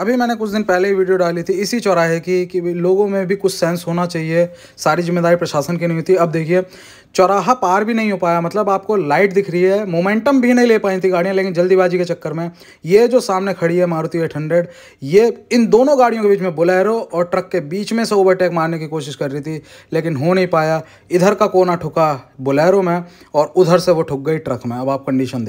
अभी मैंने कुछ दिन पहले ही वीडियो डाली थी इसी चौराहे की कि लोगों में भी कुछ सेंस होना चाहिए सारी जिम्मेदारी प्रशासन की नहीं थी अब देखिए चौराहा पार भी नहीं हो पाया मतलब आपको लाइट दिख रही है मोमेंटम भी नहीं ले पाई थी गाड़ियाँ लेकिन जल्दीबाजी के चक्कर में ये जो सामने खड़ी है मारुति एट हंड्रेड ये इन दोनों गाड़ियों के बीच में बुलेरो और ट्रक के बीच में से ओवरटेक मारने की कोशिश कर रही थी लेकिन हो नहीं पाया इधर का कोना ठुका बुलेरो में और उधर से वो ठुक गई ट्रक में अब आप कंडीशन